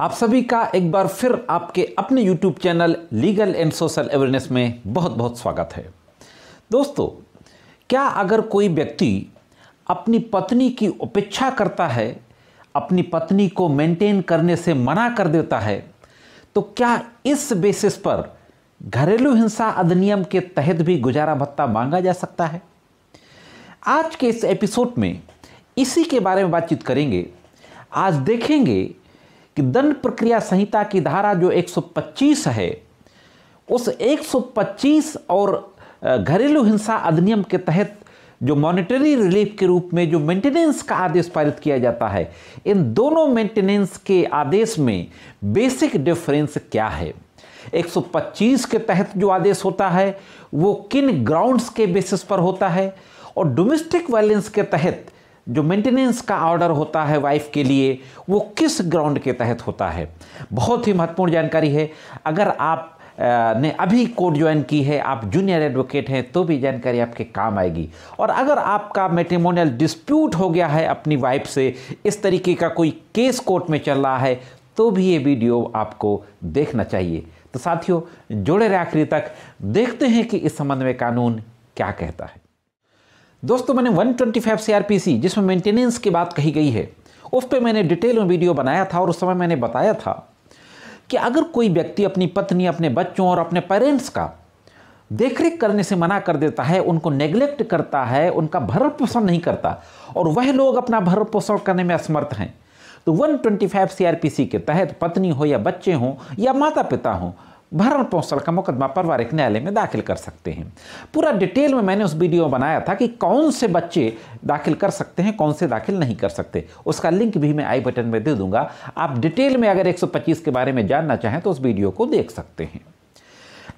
आप सभी का एक बार फिर आपके अपने YouTube channel legal and social awareness में बहुत बहुत स्वागत है दोस्तों क्या अगर कोई व्यक्ति अपनी पत्नी की उपेक्षा करता है अपनी पत्नी को मेंटेन करने से मना कर देता है तो क्या इस बेसिस पर घरेलू हिंसा अधिनियम के तहत भी गुजारा भत्ता मांगा जा सकता है आज के इस एपिसोड में इसी के बारे में बातचीत करेंगे आज देखेंगे कि दंड प्रक्रिया संहिता की धारा जो 125 है उस 125 और घरेलू हिंसा अधिनियम के तहत जो मॉनिटरी रिलीफ के रूप में जो मेंटेनेंस का आदेश पारित किया जाता है इन दोनों मेंटेनेंस के आदेश में बेसिक डिफरेंस क्या है 125 के तहत जो आदेश होता है वो किन ग्राउंड्स के बेसिस पर होता है और डोमेस्टिक वायलेंस के तहत जो मेंटेनेंस का ऑर्डर होता है वाइफ के लिए वो किस ग्राउंड के तहत होता है बहुत ही महत्वपूर्ण जानकारी है अगर आप ने अभी कोर्ट ज्वाइन की है आप जूनियर एडवोकेट हैं तो भी जानकारी आपके काम आएगी और अगर आपका मेट्रीमोनियल डिस्प्यूट हो गया है अपनी वाइफ से इस तरीके का कोई केस कोर्ट में चल रहा है तो भी ये वीडियो आपको देखना चाहिए तो साथियों जोड़े रहे आखिरी तक देखते हैं कि इस संबंध में कानून क्या कहता है दोस्तों मैंने 125 ट्वेंटी जिसमें मेंटेनेंस की बात कही गई है उस पर मैंने डिटेल में वीडियो बनाया था और उस समय मैंने बताया था कि अगर कोई व्यक्ति अपनी पत्नी अपने बच्चों और अपने पेरेंट्स का देखरेख करने से मना कर देता है उनको नेग्लेक्ट करता है उनका भरण पोषण नहीं करता और वह लोग अपना भरण पोषण करने में असमर्थ हैं तो 125 ट्वेंटी के तहत पत्नी हो या बच्चे हों या माता पिता हों भरण पोषण का मुकदमा पारिवारिक न्यायालय में दाखिल कर सकते हैं पूरा डिटेल में मैंने उस वीडियो बनाया था कि कौन से बच्चे दाखिल कर सकते हैं कौन से दाखिल नहीं कर सकते उसका लिंक भी मैं आई बटन में दे दूंगा आप डिटेल में अगर 125 के बारे में जानना चाहें तो उस वीडियो को देख सकते हैं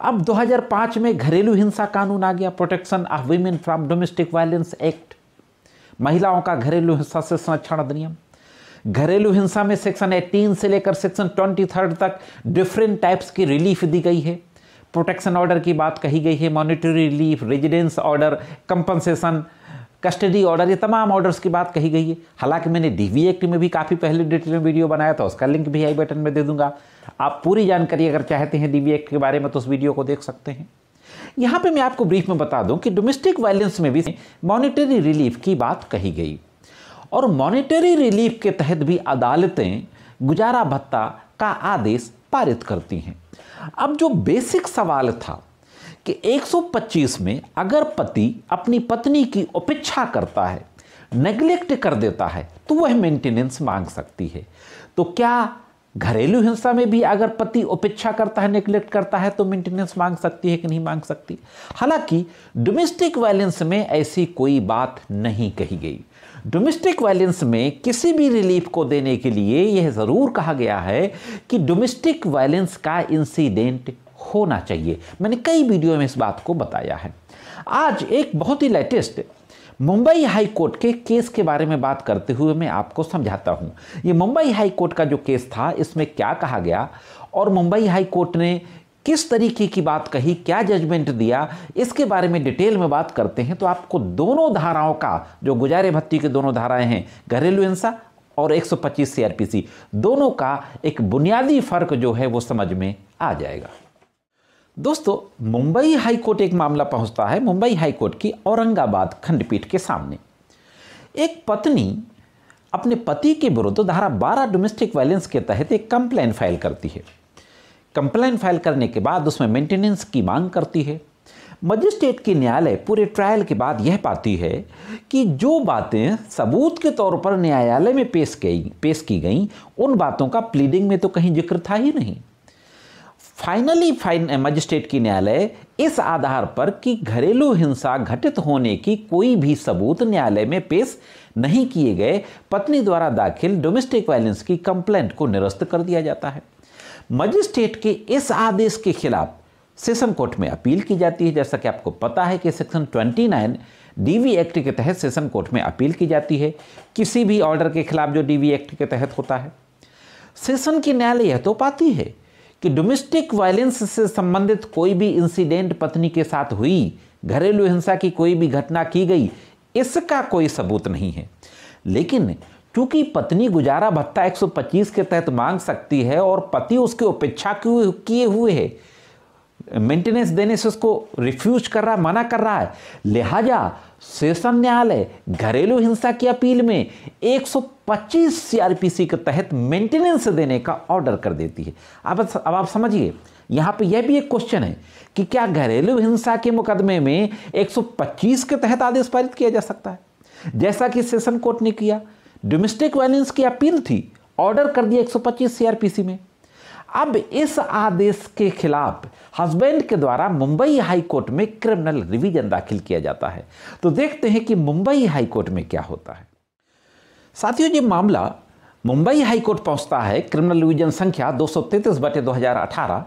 अब 2005 में घरेलू हिंसा कानून आ गया protection of women from domestic violence act महिलाओं का घरेलू हिंसा से संरक्षण अधिनियम घरेलू हिंसा में सेक्शन 18 से लेकर सेक्शन 23 तक डिफरेंट टाइप्स की रिलीफ दी गई है प्रोटेक्शन ऑर्डर की बात कही गई है monetary relief residence order compensation custody order ये तमाम ऑर्डर्स की बात कही गई है हालांकि मैंने वी एक्ट में भी काफ़ी पहले डिटेल में वीडियो बनाया था उसका लिंक भी आई बटन में दे दूंगा आप पूरी जानकारी अगर चाहते हैं वी एक्ट के बारे में तो उस वीडियो को देख सकते हैं यहाँ पे मैं आपको ब्रीफ में बता दूं कि डोमेस्टिक वायलेंस में भी मॉनिटरी रिलीफ की बात कही गई और मॉनेटरी रिलीफ के तहत भी अदालतें गुजारा भत्ता का आदेश पारित करती हैं अब जो बेसिक सवाल था कि 125 में अगर पति अपनी पत्नी की उपेक्षा करता है नेग्लेक्ट कर देता है तो वह मेंटेनेंस मांग सकती है तो क्या घरेलू हिंसा में भी अगर पति उपेक्षा करता है नेग्लेक्ट करता है तो मेंटेनेंस मांग सकती है कि नहीं मांग सकती हालांकि डोमेस्टिक वायलेंस में ऐसी कोई बात नहीं कही गई डोमेस्टिक वायलेंस में किसी भी रिलीफ को देने के लिए यह ज़रूर कहा गया है कि डोमेस्टिक वायलेंस का इंसिडेंट होना चाहिए मैंने कई वीडियो में इस बात को बताया है आज एक बहुत ही लेटेस्ट मुंबई हाई कोर्ट के केस के बारे में बात करते हुए मैं आपको समझाता हूँ ये मुंबई हाई कोर्ट का जो केस था इसमें क्या कहा गया और मुंबई हाई कोर्ट ने किस तरीके की बात कही क्या जजमेंट दिया इसके बारे में डिटेल में बात करते हैं तो आपको दोनों धाराओं का जो गुजारे भत्ती के दोनों धाराएं हैं घरेलू हिंसा और 125 सीआरपीसी दोनों का एक बुनियादी फर्क जो है वो समझ में आ जाएगा दोस्तों मुंबई हाईकोर्ट एक मामला पहुंचता है मुंबई हाईकोर्ट की औरंगाबाद खंडपीठ के सामने एक पत्नी अपने पति के विरुद्ध धारा 12 डोमेस्टिक वायलेंस के तहत एक कंप्लेन फाइल करती है कंप्लेन फाइल करने के बाद उसमें मेंटेनेंस की मांग करती है मजिस्ट्रेट की न्यायालय पूरे ट्रायल के बाद यह पाती है कि जो बातें सबूत के तौर पर न्यायालय में पेश गई पेश की गई उन बातों का प्लीडिंग में तो कहीं जिक्र था ही नहीं फाइनली फाइन मजिस्ट्रेट की न्यायालय इस आधार पर कि घरेलू हिंसा घटित होने की कोई भी सबूत न्यायालय में पेश नहीं किए गए पत्नी द्वारा दाखिल डोमेस्टिक वायलेंस की कंप्लेंट को निरस्त कर दिया जाता है मजिस्ट्रेट के इस आदेश के खिलाफ सेशन कोर्ट में अपील की जाती है जैसा कि आपको पता है कि सेक्शन 29 डीवी एक्ट के तहत सेशन कोर्ट में अपील की जाती है किसी भी ऑर्डर के खिलाफ जो डीवी एक्ट के तहत होता है सेशन की न्यायालय यह तो पाती है कि डोमेस्टिक वायलेंस से संबंधित कोई भी इंसिडेंट पत्नी के साथ हुई घरेलू हिंसा की कोई भी घटना की गई इसका कोई सबूत नहीं है लेकिन क्योंकि पत्नी गुजारा भत्ता 125 के तहत मांग सकती है और पति उसकी उपेक्षा किए हुए है मेंटेनेंस देने से उसको रिफ्यूज कर रहा है मना कर रहा है लिहाजा सेशन न्यायालय घरेलू हिंसा की अपील में 125 सीआरपीसी के तहत मेंटेनेंस देने का ऑर्डर कर देती है अब अब आप समझिए यहाँ पे यह भी एक क्वेश्चन है कि क्या घरेलू हिंसा के मुकदमे में 125 के तहत आदेश पारित किया जा सकता है जैसा कि सेशन कोर्ट ने किया डोमेस्टिक वायलेंस की अपील थी ऑर्डर कर दिया 125 सीआरपीसी में अब इस आदेश के खिलाफ हस्बैंड के द्वारा मुंबई हाई कोर्ट में क्रिमिनल रिवीजन दाखिल किया जाता है तो देखते हैं कि मुंबई हाई कोर्ट में क्या होता है साथियों ये मामला मुंबई हाई कोर्ट पहुंचता है क्रिमिनल रिवीजन संख्या दो सौ तैतीस बटे दो हजार अठारह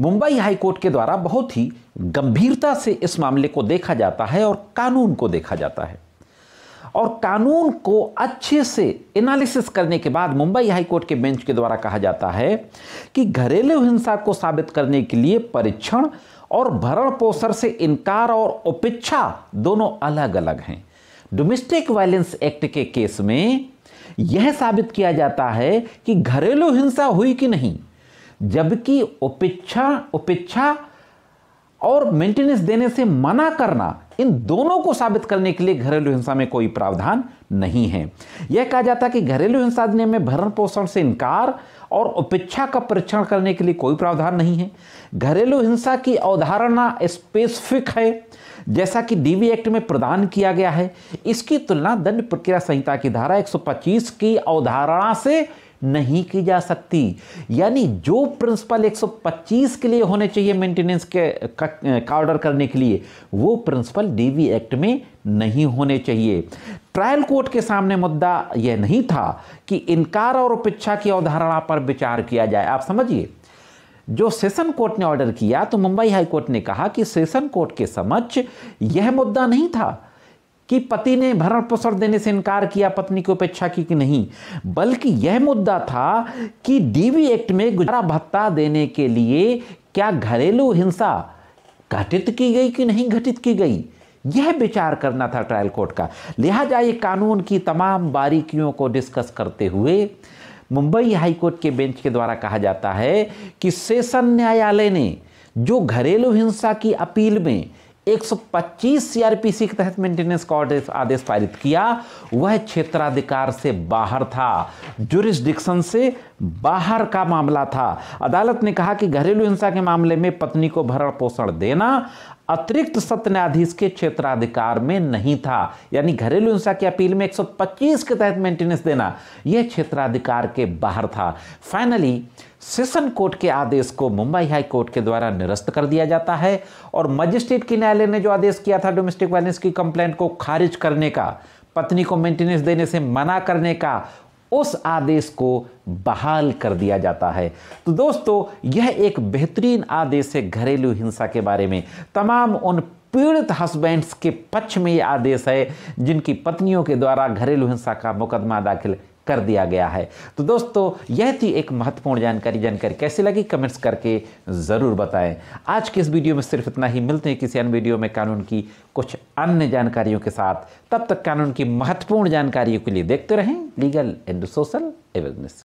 मुंबई हाई कोर्ट के द्वारा बहुत ही गंभीरता से इस मामले को देखा जाता है और कानून को देखा जाता है और कानून को अच्छे से एनालिसिस करने के बाद मुंबई हाईकोर्ट के बेंच के द्वारा कहा जाता है कि घरेलू हिंसा को साबित करने के लिए परीक्षण और भरण पोषण से इनकार और उपेक्षा दोनों अलग अलग हैं डोमेस्टिक वायलेंस एक्ट के केस में यह साबित किया जाता है कि घरेलू हिंसा हुई कि नहीं जबकि उपेक्षा उपेक्षा और मेंटेनेंस देने से मना करना इन दोनों को साबित करने के लिए घरेलू हिंसा में कोई प्रावधान नहीं है यह कहा जाता है कि घरेलू हिंसा अधिनियम में भरण पोषण से इनकार और उपेक्षा का परीक्षण करने के लिए कोई प्रावधान नहीं है घरेलू हिंसा की अवधारणा स्पेसिफिक है जैसा कि डीवी एक्ट में प्रदान किया गया है इसकी तुलना दंड प्रक्रिया संहिता की धारा 125 की अवधारणा से नहीं की जा सकती यानी जो प्रिंसिपल 125 के लिए होने चाहिए मेंटेनेंस के का ऑर्डर करने के लिए वो प्रिंसिपल डीवी एक्ट में नहीं होने चाहिए ट्रायल कोर्ट के सामने मुद्दा यह नहीं था कि इनकार और उपेक्षा की अवधारणा पर विचार किया जाए आप समझिए जो सेशन कोर्ट ने ऑर्डर किया तो मुंबई हाई कोर्ट ने कहा कि सेशन कोर्ट के समक्ष यह मुद्दा नहीं था कि पति ने भरण पोषण देने से इनकार किया पत्नी की उपेक्षा की कि नहीं बल्कि यह मुद्दा था कि डीवी एक्ट में गुजारा भत्ता देने के लिए क्या घरेलू हिंसा घटित की गई कि नहीं घटित की गई यह विचार करना था ट्रायल कोर्ट का लिहाजा ये कानून की तमाम बारीकियों को डिस्कस करते हुए मुंबई हाईकोर्ट के बेंच के द्वारा कहा जाता है कि सेशन न्यायालय ने जो घरेलू हिंसा की अपील में 125 सीआरपीसी के तहत मेंटेनेंस का आदेश पारित किया वह क्षेत्राधिकार से बाहर था जुरिस्डिक्शन से बाहर का मामला था अदालत ने कहा कि घरेलू हिंसा के मामले में पत्नी को भरण पोषण देना अतिरिक्त सत्य न्यायाधीश के क्षेत्राधिकार में नहीं था यानी घरेलू हिंसा की अपील में 125 के तहत मेंटेनेंस देना यह क्षेत्राधिकार के बाहर था फाइनली सेशन कोर्ट के आदेश को मुंबई हाई कोर्ट के द्वारा निरस्त कर दिया जाता है और मजिस्ट्रेट की न्यायालय ने जो आदेश किया था डोमेस्टिक वायलेंस की कंप्लेंट को खारिज करने का पत्नी को मेंटेनेंस देने से मना करने का उस आदेश को बहाल कर दिया जाता है तो दोस्तों यह एक बेहतरीन आदेश है घरेलू हिंसा के बारे में तमाम उन पीड़ित हस्बैंड्स के पक्ष में यह आदेश है जिनकी पत्नियों के द्वारा घरेलू हिंसा का मुकदमा दाखिल कर दिया गया है तो दोस्तों यह थी एक महत्वपूर्ण जानकारी जानकारी कैसे लगी कमेंट्स करके ज़रूर बताएं आज के इस वीडियो में सिर्फ इतना ही मिलते हैं किसी अन्य वीडियो में कानून की कुछ अन्य जानकारियों के साथ तब तक कानून की महत्वपूर्ण जानकारियों के लिए देखते रहें लीगल एंड सोशल अवेयरनेस